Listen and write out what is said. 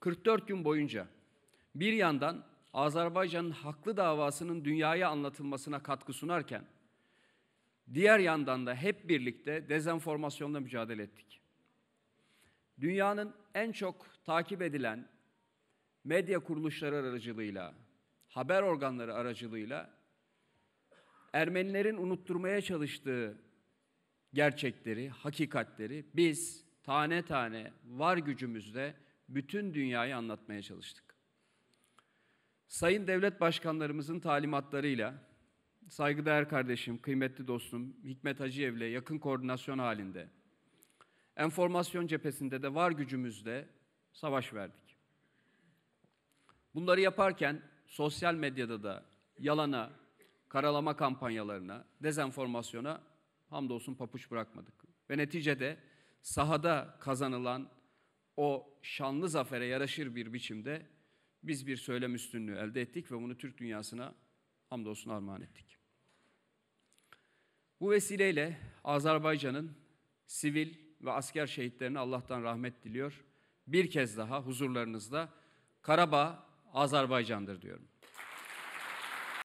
44 gün boyunca bir yandan Azerbaycan'ın haklı davasının dünyaya anlatılmasına katkı sunarken diğer yandan da hep birlikte dezenformasyonla mücadele ettik. Dünyanın en çok takip edilen medya kuruluşları aracılığıyla, haber organları aracılığıyla Ermenilerin unutturmaya çalıştığı gerçekleri, hakikatleri biz tane tane var gücümüzle bütün dünyayı anlatmaya çalıştık. Sayın devlet başkanlarımızın talimatlarıyla saygıdeğer kardeşim, kıymetli dostum Hikmet Hacıyev'le yakın koordinasyon halinde enformasyon cephesinde de var gücümüzle savaş verdik. Bunları yaparken sosyal medyada da yalana, karalama kampanyalarına, dezenformasyona hamdolsun papuç bırakmadık. Ve neticede sahada kazanılan o şanlı zafere yaraşır bir biçimde biz bir söylem üstünlüğü elde ettik ve bunu Türk dünyasına hamdolsun armağan ettik. Bu vesileyle Azerbaycan'ın sivil ve asker şehitlerine Allah'tan rahmet diliyor. Bir kez daha huzurlarınızda Karabağ Azerbaycan'dır diyorum.